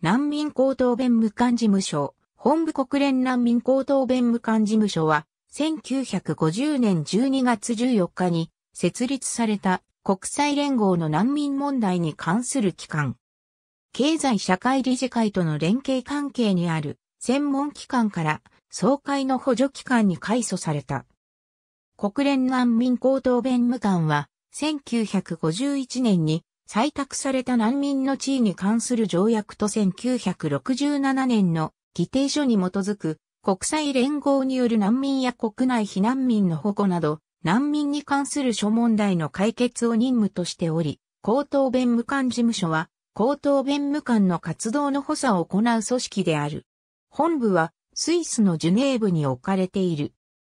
難民高等弁務官事務所、本部国連難民高等弁務官事務所は、1950年12月14日に設立された国際連合の難民問題に関する機関。経済社会理事会との連携関係にある専門機関から総会の補助機関に改組された。国連難民高等弁務官は1951年に採択された難民の地位に関する条約と1967年の議定書に基づく国際連合による難民や国内避難民の保護など難民に関する諸問題の解決を任務としており、高等弁務官事務所は高等弁務官の活動の補佐を行う組織である。本部はスイスのジュネーブに置かれている。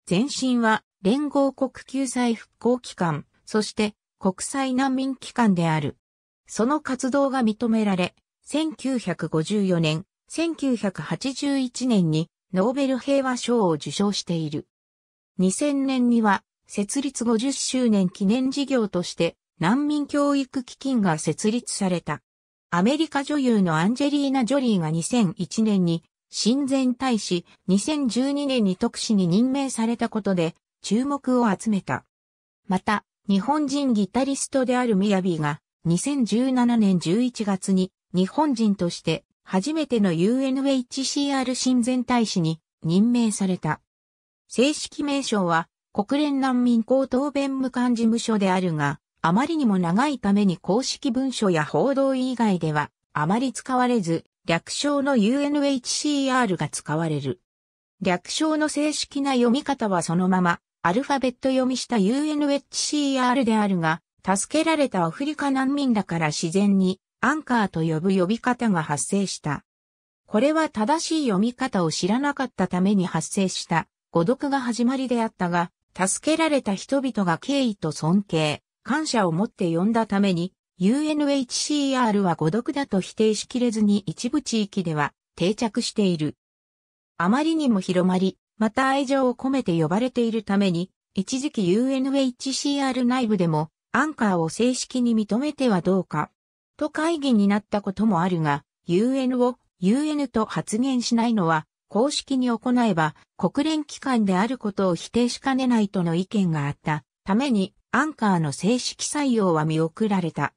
前身は連合国救済復興機関、そして国際難民機関である。その活動が認められ、1954年、1981年にノーベル平和賞を受賞している。2000年には設立50周年記念事業として難民教育基金が設立された。アメリカ女優のアンジェリーナ・ジョリーが2001年に親善大使、2012年に特使に任命されたことで注目を集めた。また、日本人ギタリストであるミヤビーが2017年11月に日本人として初めての UNHCR 親善大使に任命された。正式名称は国連難民高等弁務官事務所であるが、あまりにも長いために公式文書や報道以外ではあまり使われず、略称の UNHCR が使われる。略称の正式な読み方はそのまま、アルファベット読みした UNHCR であるが、助けられたアフリカ難民だから自然にアンカーと呼ぶ呼び方が発生した。これは正しい読み方を知らなかったために発生した誤読が始まりであったが、助けられた人々が敬意と尊敬、感謝を持って呼んだために、UNHCR は誤読だと否定しきれずに一部地域では定着している。あまりにも広まり、また愛情を込めて呼ばれているために、一時期 UNHCR 内部でもアンカーを正式に認めてはどうか、と会議になったこともあるが、UN を UN と発言しないのは、公式に行えば国連機関であることを否定しかねないとの意見があったためにアンカーの正式採用は見送られた。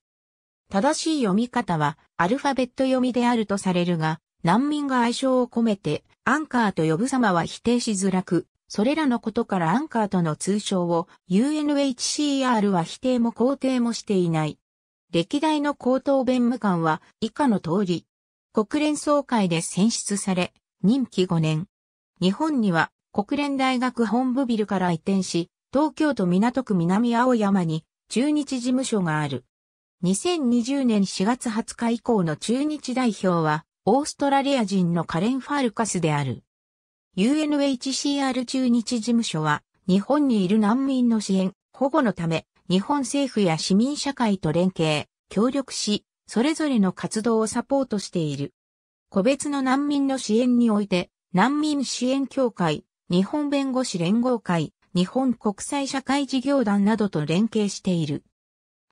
正しい読み方はアルファベット読みであるとされるが難民が愛称を込めてアンカーと呼ぶ様は否定しづらくそれらのことからアンカーとの通称を UNHCR は否定も肯定もしていない。歴代の高等弁務官は以下の通り、国連総会で選出され、任期5年。日本には国連大学本部ビルから移転し、東京都港区南青山に中日事務所がある。2020年4月20日以降の中日代表は、オーストラリア人のカレン・ファルカスである。UNHCR 中日事務所は、日本にいる難民の支援、保護のため、日本政府や市民社会と連携、協力し、それぞれの活動をサポートしている。個別の難民の支援において、難民支援協会、日本弁護士連合会、日本国際社会事業団などと連携している。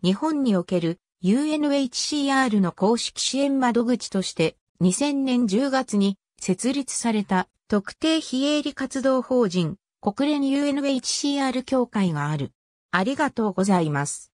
日本における UNHCR の公式支援窓口として2000年10月に設立された特定非営利活動法人、国連 UNHCR 協会がある。ありがとうございます。